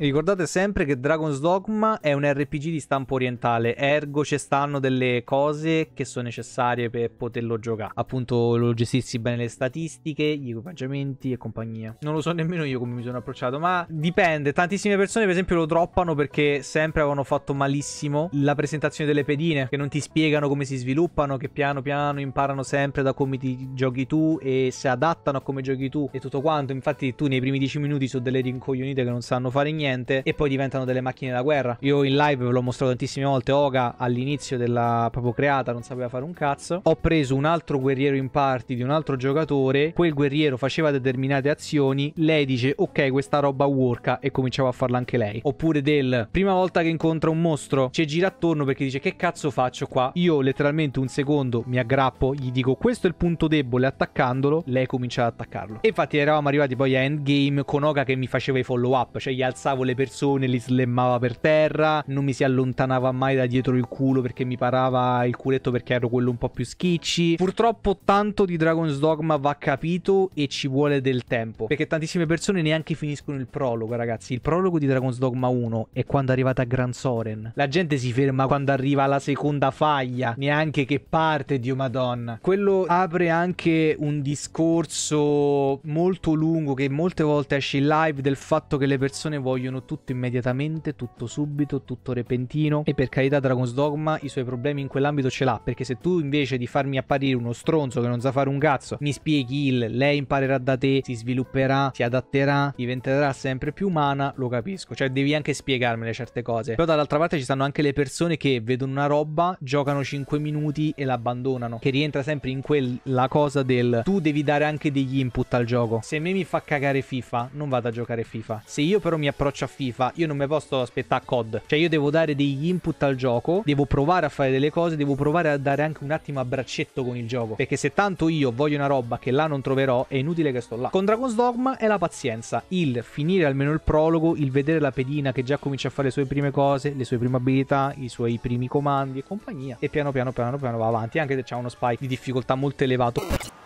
E ricordate sempre che Dragon's Dogma è un RPG di stampo orientale, ergo ci stanno delle cose che sono necessarie per poterlo giocare. Appunto, lo gestirsi bene le statistiche, gli equipaggiamenti e compagnia. Non lo so nemmeno io come mi sono approcciato, ma dipende. Tantissime persone, per esempio, lo droppano perché sempre avevano fatto malissimo la presentazione delle pedine, che non ti spiegano come si sviluppano, che piano piano imparano sempre da come ti giochi tu e si adattano a come giochi tu e tutto quanto. Infatti, tu nei primi 10 minuti su delle rincoglionite che non sanno fare niente niente e poi diventano delle macchine da guerra. Io in live ve l'ho mostrato tantissime volte, Oga all'inizio della proprio creata non sapeva fare un cazzo. Ho preso un altro guerriero in party di un altro giocatore, quel guerriero faceva determinate azioni, lei dice ok questa roba worka e cominciava a farla anche lei. Oppure del prima volta che incontra un mostro ci gira attorno perché dice che cazzo faccio qua? Io letteralmente un secondo mi aggrappo, gli dico questo è il punto debole attaccandolo, lei comincia ad attaccarlo. E infatti eravamo arrivati poi a endgame con Oga che mi faceva i follow up, cioè gli alzavo picchiavo le persone, li slemmava per terra, non mi si allontanava mai da dietro il culo perché mi parava il culetto perché ero quello un po' più schicci. Purtroppo tanto di Dragon's Dogma va capito e ci vuole del tempo, perché tantissime persone neanche finiscono il prologo, ragazzi. Il prologo di Dragon's Dogma 1 è quando arrivate a Gran Soren. La gente si ferma quando arriva alla seconda faglia, neanche che parte, Dio Madonna. Quello apre anche un discorso molto lungo che molte volte esce in live del fatto che le persone vogliono vogliono tutto immediatamente, tutto subito, tutto repentino e per carità Dragon's Dogma i suoi problemi in quell'ambito ce l'ha perché se tu invece di farmi apparire uno stronzo che non sa fare un cazzo mi spieghi il lei imparerà da te, si svilupperà, si adatterà, diventerà sempre più umana, lo capisco, cioè devi anche spiegarmele certe cose. Però dall'altra parte ci stanno anche le persone che vedono una roba, giocano 5 minuti e l'abbandonano, che rientra sempre in quella cosa del tu devi dare anche degli input al gioco. Se a me mi fa cagare FIFA, non vado a giocare FIFA. Se io però mi approccio faccio a FIFA, io non mi posso aspettare a COD. Cioè io devo dare degli input al gioco, devo provare a fare delle cose, devo provare a dare anche un attimo a braccetto con il gioco. Perché se tanto io voglio una roba che là non troverò, è inutile che sto là. Con Dragon's Dogma è la pazienza, il finire almeno il prologo, il vedere la pedina che già comincia a fare le sue prime cose, le sue prime abilità, i suoi primi comandi e compagnia. E piano piano piano piano va avanti, anche se c'è uno spike di difficoltà molto elevato.